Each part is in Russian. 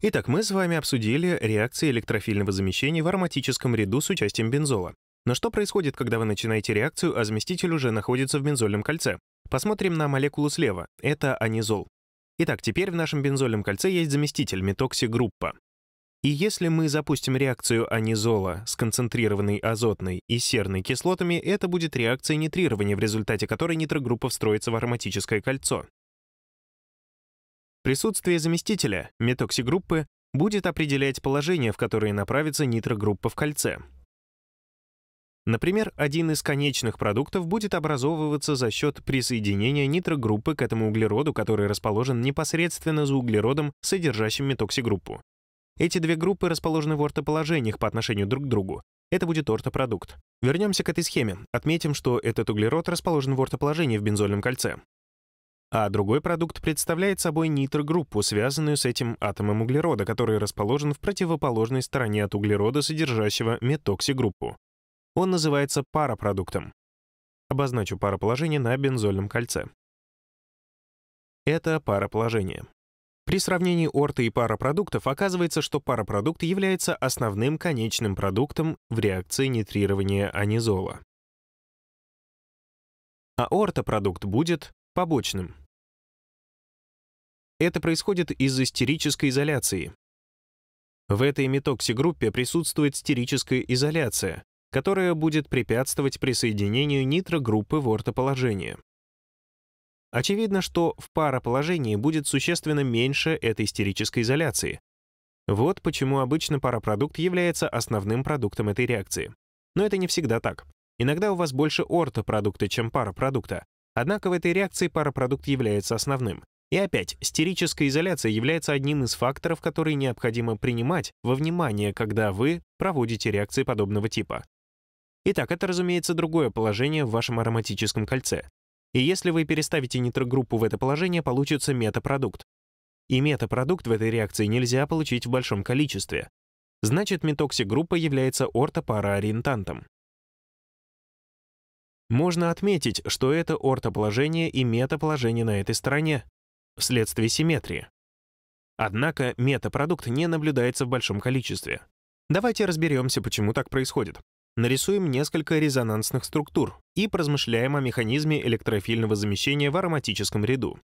Итак, мы с вами обсудили реакции электрофильного замещения в ароматическом ряду с участием бензола. Но что происходит, когда вы начинаете реакцию, а заместитель уже находится в бензольном кольце? Посмотрим на молекулу слева. Это анизол. Итак, теперь в нашем бензольном кольце есть заместитель метоксигруппа. И если мы запустим реакцию анизола с концентрированной азотной и серной кислотами, это будет реакция нитрирования, в результате которой нитрогруппа встроится в ароматическое кольцо. Присутствие заместителя, метоксигруппы, будет определять положение, в которое направится нитрогруппа в кольце. Например, один из конечных продуктов будет образовываться за счет присоединения нитрогруппы к этому углероду, который расположен непосредственно за углеродом, содержащим метоксигруппу. Эти две группы расположены в ортоположениях по отношению друг к другу. Это будет ортопродукт. Вернемся к этой схеме. Отметим, что этот углерод расположен в ортоположении в бензольном кольце. А другой продукт представляет собой нитрогруппу, связанную с этим атомом углерода, который расположен в противоположной стороне от углерода, содержащего метоксигруппу. Он называется парапродуктом. Обозначу пароположение на бензольном кольце. Это пароположение. При сравнении орта и паропродуктов оказывается, что паропродукт является основным конечным продуктом в реакции нитрирования анизола. А ортопродукт будет побочным. Это происходит из-за стерической изоляции. В этой метоксигруппе присутствует стерическая изоляция, которая будет препятствовать присоединению нитрогруппы в ортоположение. Очевидно, что в пароположении будет существенно меньше этой стерической изоляции. Вот почему обычно паропродукт является основным продуктом этой реакции. Но это не всегда так. Иногда у вас больше ортопродукта, чем паропродукта. Однако в этой реакции паропродукт является основным. И опять, стерическая изоляция является одним из факторов, которые необходимо принимать во внимание, когда вы проводите реакции подобного типа. Итак, это, разумеется, другое положение в вашем ароматическом кольце. И если вы переставите нитрогруппу в это положение, получится метапродукт. И метапродукт в этой реакции нельзя получить в большом количестве. Значит, метоксигруппа является ортопароориентантом. Можно отметить, что это ортоположение и метаположение на этой стороне, вследствие симметрии. Однако метапродукт не наблюдается в большом количестве. Давайте разберемся, почему так происходит. Нарисуем несколько резонансных структур и поразмышляем о механизме электрофильного замещения в ароматическом ряду.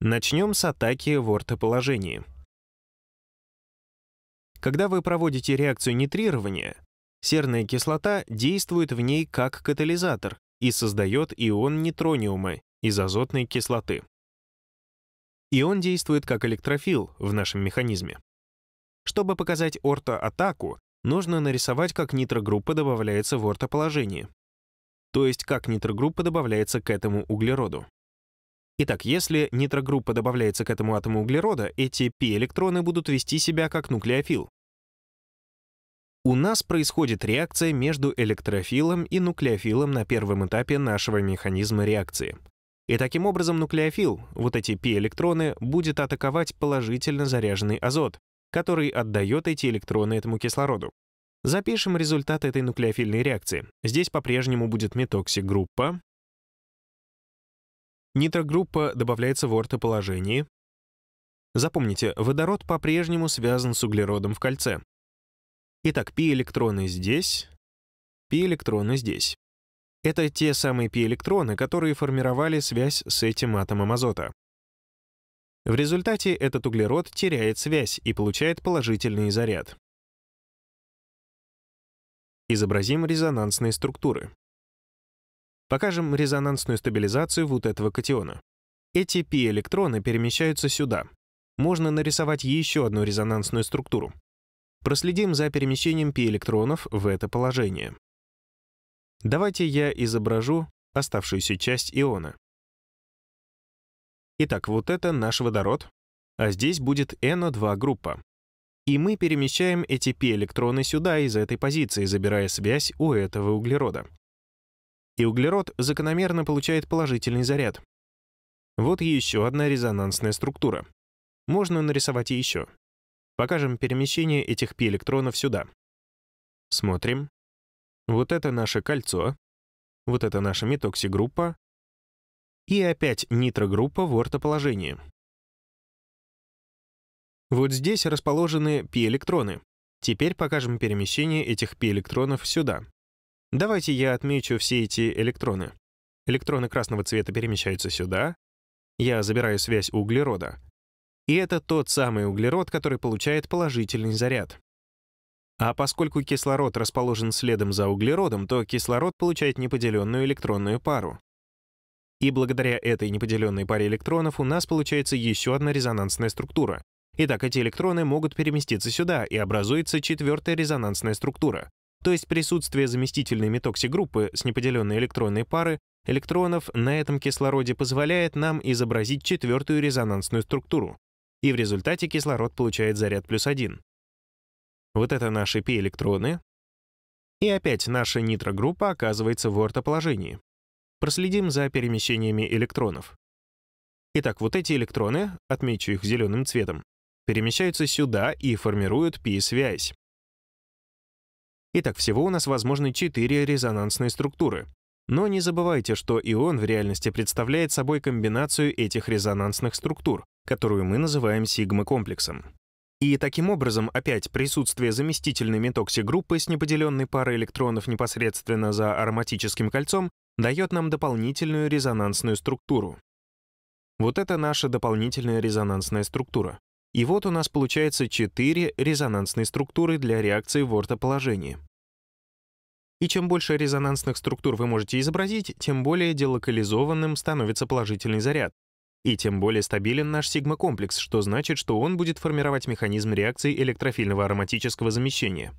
Начнем с атаки в ортоположении. Когда вы проводите реакцию нитрирования, серная кислота действует в ней как катализатор и создает ион нитрониума из азотной кислоты. И он действует как электрофил в нашем механизме. Чтобы показать ортоатаку, нужно нарисовать, как нитрогруппа добавляется в ортоположении, то есть как нитрогруппа добавляется к этому углероду. Итак, если нитрогруппа добавляется к этому атому углерода, эти пи-электроны будут вести себя как нуклеофил. У нас происходит реакция между электрофилом и нуклеофилом на первом этапе нашего механизма реакции — и таким образом нуклеофил, вот эти пи-электроны, будет атаковать положительно заряженный азот, который отдает эти электроны этому кислороду. Запишем результат этой нуклеофильной реакции. Здесь по-прежнему будет метоксигруппа. Нитрогруппа добавляется в ортоположении. Запомните, водород по-прежнему связан с углеродом в кольце. Итак, пи-электроны здесь, пи-электроны здесь. Это те самые пи-электроны, которые формировали связь с этим атомом азота. В результате этот углерод теряет связь и получает положительный заряд. Изобразим резонансные структуры. Покажем резонансную стабилизацию вот этого катиона. Эти пи-электроны перемещаются сюда. Можно нарисовать еще одну резонансную структуру. Проследим за перемещением пи-электронов в это положение. Давайте я изображу оставшуюся часть иона. Итак, вот это наш водород, а здесь будет NO2 группа. И мы перемещаем эти P-электроны сюда из этой позиции, забирая связь у этого углерода. И углерод закономерно получает положительный заряд. Вот еще одна резонансная структура. Можно нарисовать еще. Покажем перемещение этих P-электронов сюда. Смотрим. Вот это наше кольцо, вот это наша метоксигруппа и опять нитрогруппа в ортоположении. Вот здесь расположены пи-электроны. Теперь покажем перемещение этих пи-электронов сюда. Давайте я отмечу все эти электроны. Электроны красного цвета перемещаются сюда. Я забираю связь углерода. И это тот самый углерод, который получает положительный заряд. А поскольку кислород расположен следом за углеродом, то кислород получает неподеленную электронную пару. И благодаря этой неподеленной паре электронов у нас получается еще одна резонансная структура. Итак, эти электроны могут переместиться сюда, и образуется четвертая резонансная структура. То есть присутствие заместительной метоксигруппы с неподеленной электронной пары электронов на этом кислороде позволяет нам изобразить четвертую резонансную структуру. И в результате кислород получает заряд плюс 1. Вот это наши e p-электроны. И опять наша нитрогруппа оказывается в ортоположении. Проследим за перемещениями электронов. Итак, вот эти электроны, отмечу их зеленым цветом, перемещаются сюда и формируют p-связь. Итак, всего у нас возможны четыре резонансные структуры. Но не забывайте, что ион в реальности представляет собой комбинацию этих резонансных структур, которую мы называем сигма-комплексом. И таким образом, опять, присутствие заместительной метоксигруппы с неподеленной парой электронов непосредственно за ароматическим кольцом дает нам дополнительную резонансную структуру. Вот это наша дополнительная резонансная структура. И вот у нас получается четыре резонансные структуры для реакции в ортоположении. И чем больше резонансных структур вы можете изобразить, тем более делокализованным становится положительный заряд. И тем более стабилен наш сигма-комплекс, что значит, что он будет формировать механизм реакции электрофильного ароматического замещения.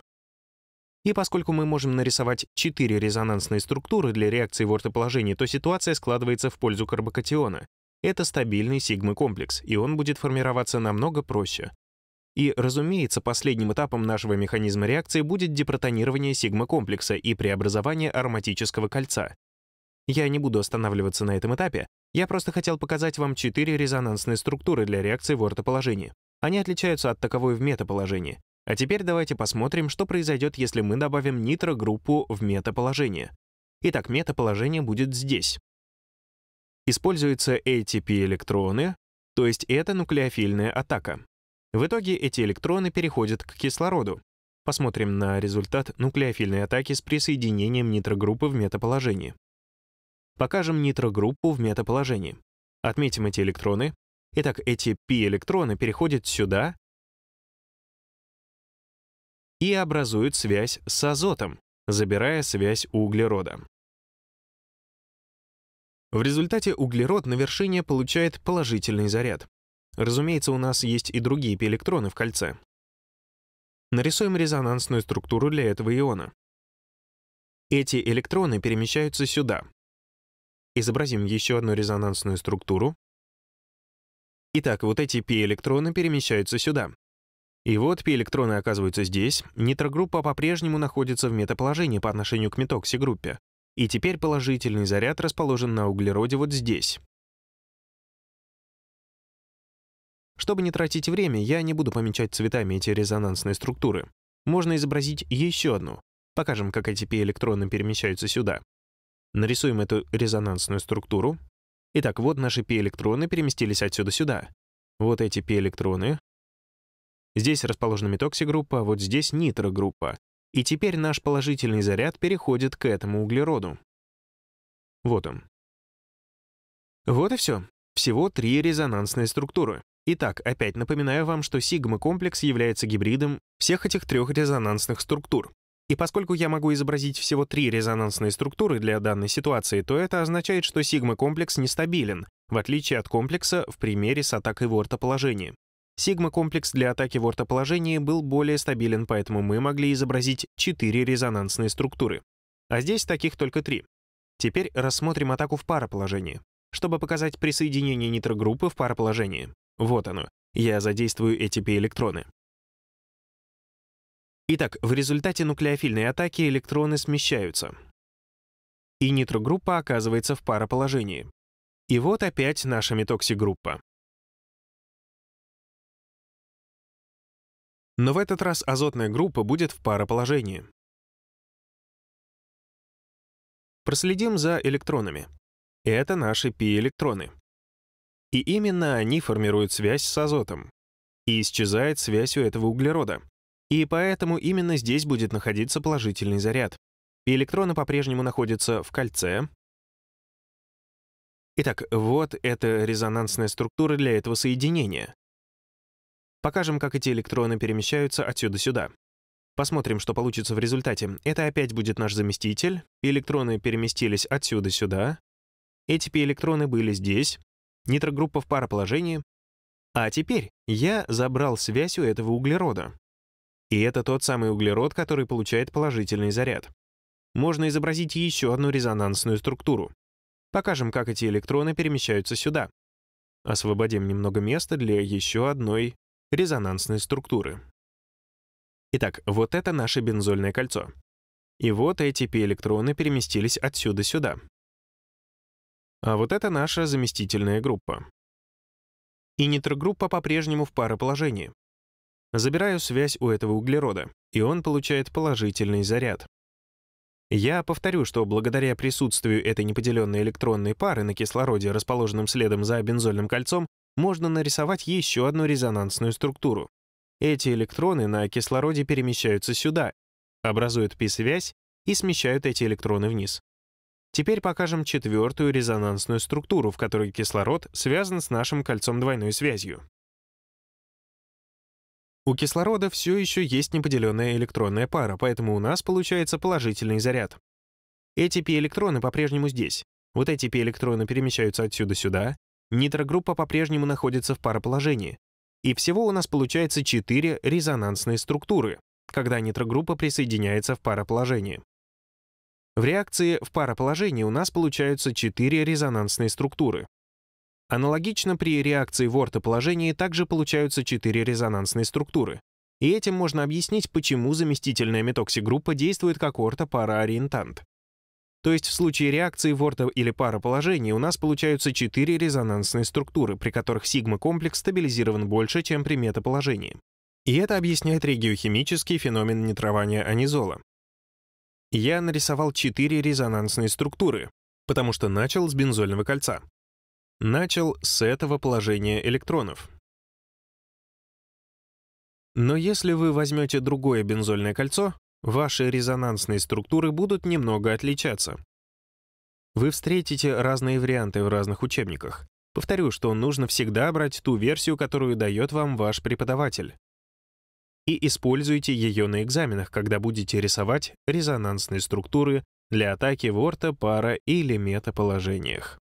И поскольку мы можем нарисовать четыре резонансные структуры для реакции в ортоположении, то ситуация складывается в пользу карбокатиона. Это стабильный сигма комплекс и он будет формироваться намного проще. И, разумеется, последним этапом нашего механизма реакции будет депротонирование сигма-комплекса и преобразование ароматического кольца. Я не буду останавливаться на этом этапе, я просто хотел показать вам четыре резонансные структуры для реакции в ортоположении. Они отличаются от таковой в метаположении. А теперь давайте посмотрим, что произойдет, если мы добавим нитрогруппу в метаположение. Итак, метаположение будет здесь. Используются ATP-электроны, то есть это нуклеофильная атака. В итоге эти электроны переходят к кислороду. Посмотрим на результат нуклеофильной атаки с присоединением нитрогруппы в метаположении. Покажем нитрогруппу в метаположении. Отметим эти электроны. Итак, эти пи-электроны переходят сюда и образуют связь с азотом, забирая связь углерода. В результате углерод на вершине получает положительный заряд. Разумеется, у нас есть и другие π-электроны в кольце. Нарисуем резонансную структуру для этого иона. Эти электроны перемещаются сюда, Изобразим еще одну резонансную структуру. Итак, вот эти p-электроны перемещаются сюда. И вот p-электроны оказываются здесь, нитрогруппа по-прежнему находится в метаположении по отношению к метокси-группе. И теперь положительный заряд расположен на углероде вот здесь. Чтобы не тратить время, я не буду помечать цветами эти резонансные структуры. Можно изобразить еще одну. Покажем, как эти p-электроны перемещаются сюда. Нарисуем эту резонансную структуру. Итак, вот наши p-электроны переместились отсюда сюда. Вот эти p-электроны. Здесь расположена метоксигруппа, вот здесь нитрогруппа. И теперь наш положительный заряд переходит к этому углероду. Вот он. Вот и все. Всего три резонансные структуры. Итак, опять напоминаю вам, что сигма-комплекс является гибридом всех этих трех резонансных структур. И поскольку я могу изобразить всего три резонансные структуры для данной ситуации, то это означает, что сигма-комплекс нестабилен, в отличие от комплекса в примере с атакой в ортоположении. Сигма-комплекс для атаки в ортоположении был более стабилен, поэтому мы могли изобразить четыре резонансные структуры. А здесь таких только три. Теперь рассмотрим атаку в пароположении. Чтобы показать присоединение нитрогруппы в пароположении. Вот оно. Я задействую эти p-электроны. Итак, в результате нуклеофильной атаки электроны смещаются. И нитрогруппа оказывается в пароположении. И вот опять наша метоксигруппа. Но в этот раз азотная группа будет в пароположении. Проследим за электронами. Это наши пи-электроны. И именно они формируют связь с азотом. И исчезает связь у этого углерода. И поэтому именно здесь будет находиться положительный заряд. электроны по-прежнему находятся в кольце. Итак, вот эта резонансная структура для этого соединения. Покажем, как эти электроны перемещаются отсюда сюда. Посмотрим, что получится в результате. Это опять будет наш заместитель. Электроны переместились отсюда сюда. Эти пи-электроны были здесь. Нитрогруппа в пароположении. А теперь я забрал связь у этого углерода. И это тот самый углерод, который получает положительный заряд. Можно изобразить еще одну резонансную структуру. Покажем, как эти электроны перемещаются сюда. Освободим немного места для еще одной резонансной структуры. Итак, вот это наше бензольное кольцо. И вот эти пи-электроны переместились отсюда сюда. А вот это наша заместительная группа. И нитрогруппа по-прежнему в пароположении. Забираю связь у этого углерода, и он получает положительный заряд. Я повторю, что благодаря присутствию этой неподеленной электронной пары на кислороде, расположенном следом за бензольным кольцом, можно нарисовать еще одну резонансную структуру. Эти электроны на кислороде перемещаются сюда, образуют пи-связь и смещают эти электроны вниз. Теперь покажем четвертую резонансную структуру, в которой кислород связан с нашим кольцом двойной связью. У кислорода все еще есть неподеленная электронная пара, поэтому у нас получается положительный заряд. Эти пи-электроны по-прежнему здесь. Вот эти пи-электроны перемещаются отсюда сюда. Нитрогруппа по-прежнему находится в пароположении. И всего у нас получается четыре резонансные структуры, когда нитрогруппа присоединяется в пароположении. В реакции в пароположении у нас получаются четыре резонансные структуры. Аналогично при реакции в ортоположении также получаются четыре резонансные структуры. И этим можно объяснить, почему заместительная метоксигруппа действует как ортопароориентант. То есть в случае реакции в орто- или пароположении у нас получаются четыре резонансные структуры, при которых сигма-комплекс стабилизирован больше, чем при метаположении. И это объясняет региохимический феномен нитрования анизола. Я нарисовал четыре резонансные структуры, потому что начал с бензольного кольца начал с этого положения электронов. Но если вы возьмете другое бензольное кольцо, ваши резонансные структуры будут немного отличаться. Вы встретите разные варианты в разных учебниках. Повторю, что нужно всегда брать ту версию, которую дает вам ваш преподаватель. И используйте ее на экзаменах, когда будете рисовать резонансные структуры для атаки Ворта, пара или метаположениях.